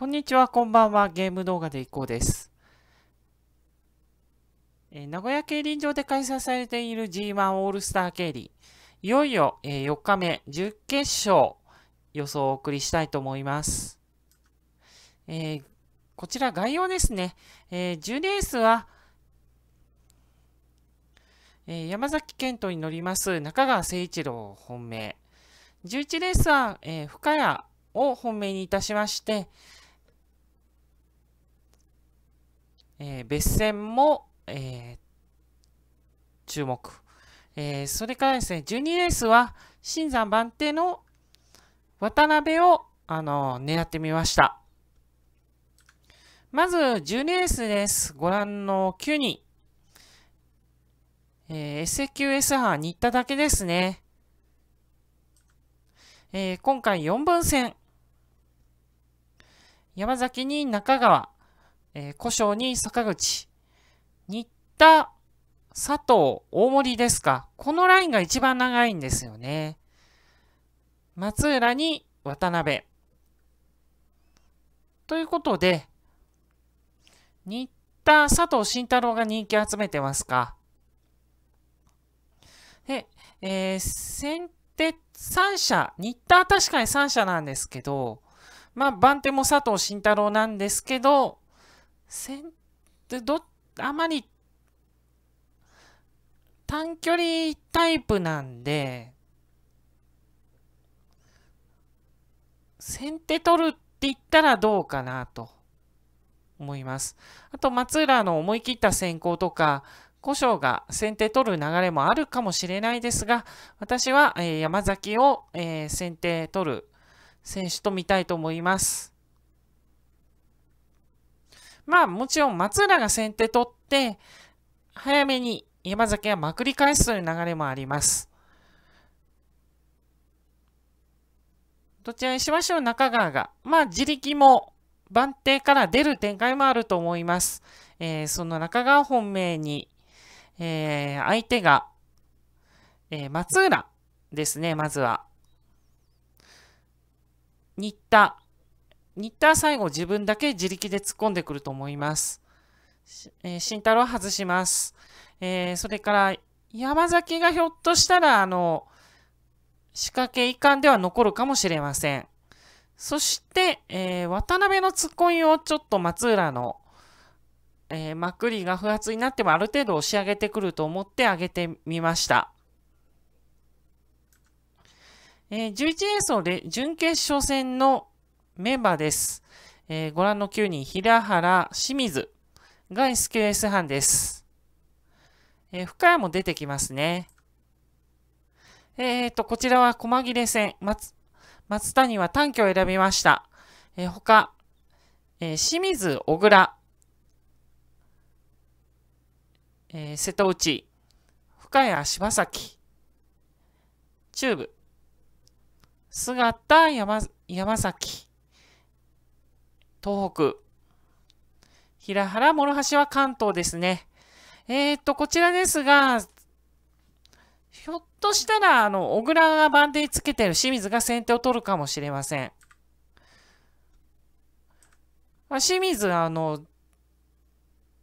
こんにちは、こんばんは。ゲーム動画でいこうです。えー、名古屋競輪場で開催されている G1 オールスター競輪。いよいよ、えー、4日目、準決勝、予想をお送りしたいと思います。えー、こちら概要ですね。え10レースは、え山崎健人に乗ります中川誠一郎本命。11レースは、え深谷を本命にいたしまして、えー、別戦も、えー、注目。えー、それからですね、12レースは、新山番手の渡辺を、あの狙ってみました。まず、12レースです。ご覧の9人。えー、SQS 班に行っただけですね。えー、今回4分戦。山崎に中川。えー、古生に坂口、新田、佐藤、大森ですか。このラインが一番長いんですよね。松浦に渡辺。ということで、新田、佐藤慎太郎が人気集めてますか。で、えー、先手三者、新田は確かに三者なんですけど、まあ番手も佐藤慎太郎なんですけど、先手どあまり短距離タイプなんで先手取るって言ったらどうかなと思います。あと松浦の思い切った先行とか古性が先手取る流れもあるかもしれないですが、私は、え山崎を、え先手取る選手と見たいと思います。まあもちろん松浦が先手取って、早めに山崎はまくり返すという流れもあります。どちらにしましょう、中川が。まあ自力も番手から出る展開もあると思います。えー、その中川本命に、えー、相手が、えー、松浦ですね、まずは。新田、日田最後自分だけ自力で突っ込んでくると思います。えー、慎太郎外します。えー、それから山崎がひょっとしたらあの仕掛け遺憾では残るかもしれません。そして、えー、渡辺の突っ込みをちょっと松浦の、えー、まくりが不発になってもある程度押し上げてくると思って上げてみました。えー、11エースの準決勝戦のメンバーです。えー、ご覧の9人、平原、清水が SQS 班です。えー、深谷も出てきますね。えーと、こちらは細切れ戦、松、松谷は短期を選びました。えー、他、えー、清水、小倉、えー、瀬戸内、深谷、柴崎、中部、姿、山、山崎、東北。平原、諸橋は関東ですね。えー、っと、こちらですが、ひょっとしたら、あの、小倉が番手につけてる清水が先手を取るかもしれません。まあ、清水、あの、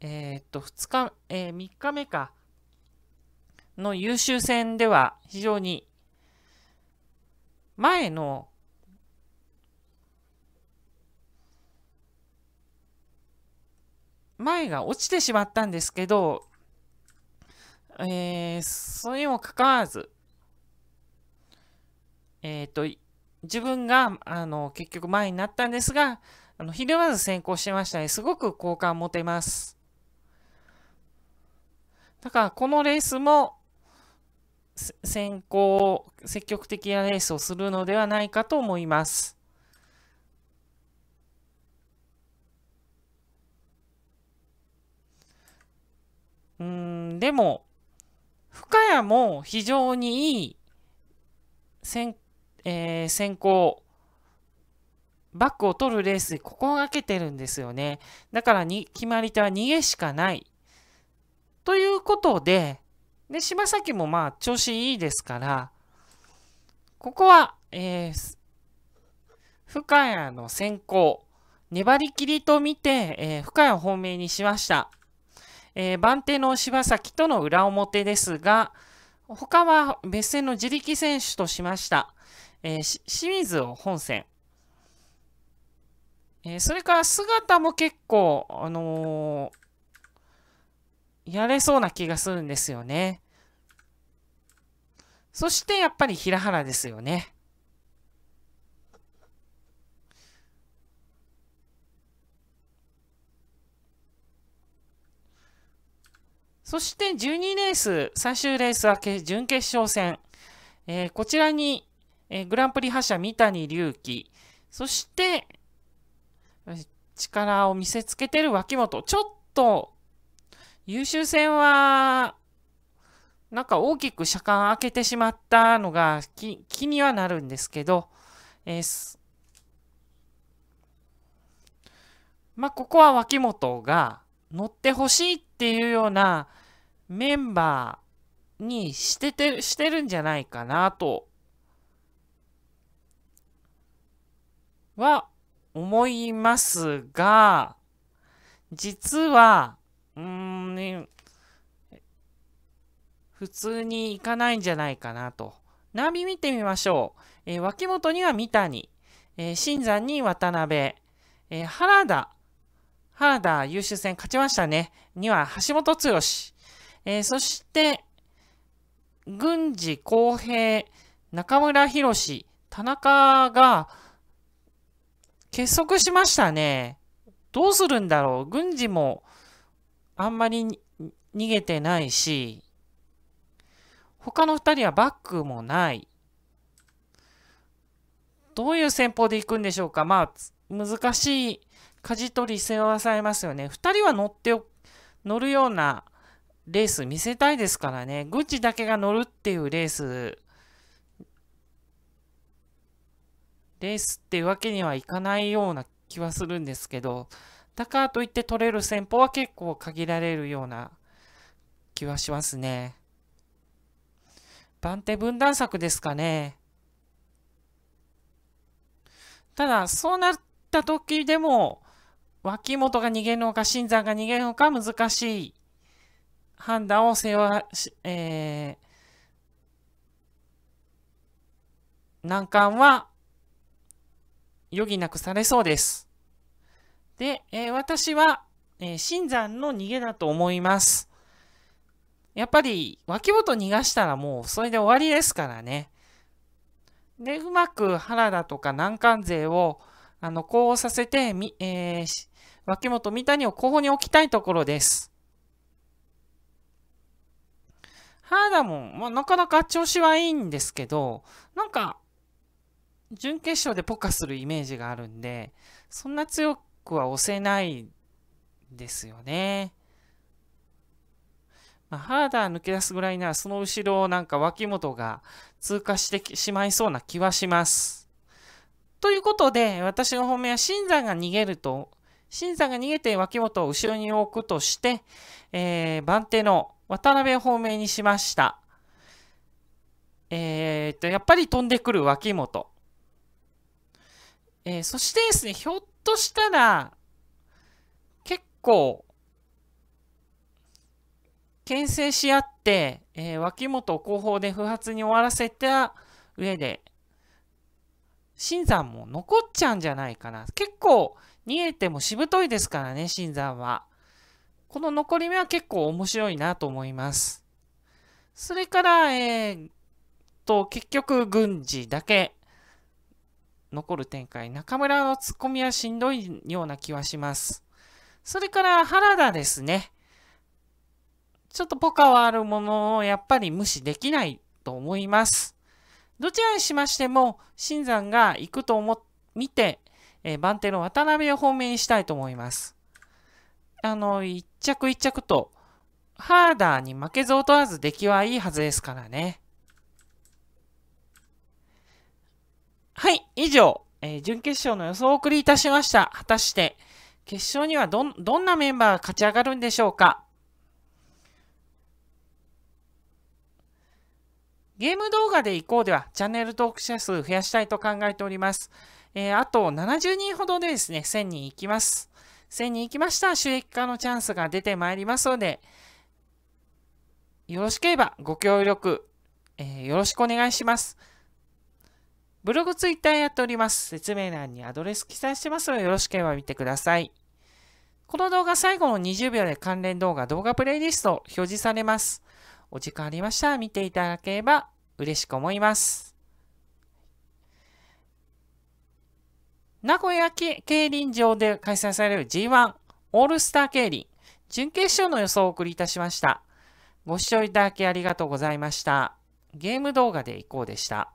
えー、っと、二日、えー、日目か、の優秀戦では非常に前の前が落ちてしまったんですけど、えー、それにもかかわらず、えっ、ー、と、自分が、あの、結局前になったんですが、あの、ひるまず先行してましたね。すごく好感持てます。だから、このレースも、先行、積極的なレースをするのではないかと思います。でも深谷も非常にいい先、えー、先行バックを取るレースここがけてるんですよねだからに決まり手は逃げしかないということでで柴崎もまあ調子いいですからここは、えー、深谷の先行粘り切りと見て、えー、深谷本命にしました。えー、番手の柴崎との裏表ですが、他は別戦の自力選手としました。えー、清水を本戦。えー、それから姿も結構、あのー、やれそうな気がするんですよね。そしてやっぱり平原ですよね。そして12レース、最終レースは準決勝戦。えー、こちらに、えー、グランプリ覇者三谷隆起。そして、力を見せつけてる脇本。ちょっと、優秀戦は、なんか大きく車間開けてしまったのが気気にはなるんですけど、えー、まあ、ここは脇本が乗ってほしいっていうような、メンバーにしてて、してるんじゃないかなと、は思いますが、実は、うーん、ね、普通に行かないんじゃないかなと。ナビ見てみましょう。えー、脇本には三谷、えー、新山に渡辺、えー、原田、原田優秀戦勝ちましたね。には橋本剛。えー、そして、郡司公平、中村博田中が結束しましたね。どうするんだろう郡司もあんまり逃げてないし、他の2人はバックもない。どういう戦法で行くんでしょうかまあ、難しい舵取り背負わされますよね。2人は乗って乗るようなレース見せたいですからね。グッチだけが乗るっていうレース、レースっていうわけにはいかないような気はするんですけど、だからといって取れる戦法は結構限られるような気はしますね。番手分断策ですかね。ただ、そうなった時でも、脇本が逃げるのか、新山が逃げるのか難しい判断をせわし、えー、難関は余儀なくされそうです。で、えー、私は、えー、新山の逃げだと思います。やっぱり脇本逃がしたらもうそれで終わりですからね。で、うまく原田とか難関勢をあの、こうさせて、み、えー、脇本三谷を候補に置きたいところです。ハーダモン、まあ、なかなか調子はいいんですけど、なんか、準決勝でポカするイメージがあるんで、そんな強くは押せないですよね。まあ、ハーダー抜け出すぐらいなら、その後ろをなんか脇本が通過してしまいそうな気はします。ということで、私の本命は新山が逃げると、新山が逃げて脇本を後ろに置くとして、えー、番手の渡辺方面にしました。えー、っと、やっぱり飛んでくる脇本。えー、そしてですね、ひょっとしたら、結構、牽制し合って、えー、脇本を後方で不発に終わらせた上で、新山も残っちゃうんじゃないかな。結構、逃げてもしぶといですからね、新山は。この残り目は結構面白いなと思います。それから、えー、と、結局、軍事だけ残る展開。中村のツッコミはしんどいような気はします。それから、原田ですね。ちょっとポカはあるものをやっぱり無視できないと思います。どちらにしましても、新山が行くと思、見て、えー、番手の渡辺を方面にしたいと思います。あの、一着一着と、ハーダーに負けず劣らず出来はいいはずですからね。はい、以上、えー、準決勝の予想をお送りいたしました。果たして、決勝にはど、どんなメンバーが勝ち上がるんでしょうかゲーム動画でこうではチャンネル登録者数増やしたいと考えております。えー、あと70人ほどでですね、1000人いきます。線に行きました収益化のチャンスが出てまいりますので、よろしければご協力、えー、よろしくお願いします。ブログ、ツイッターやっております。説明欄にアドレス記載してますので、よろしければ見てください。この動画最後の20秒で関連動画、動画プレイリスト表示されます。お時間ありましたら見ていただければ嬉しく思います。名古屋競輪場で開催される G1 オールスター競輪準決勝の予想をお送りいたしました。ご視聴いただきありがとうございました。ゲーム動画で行こうでした。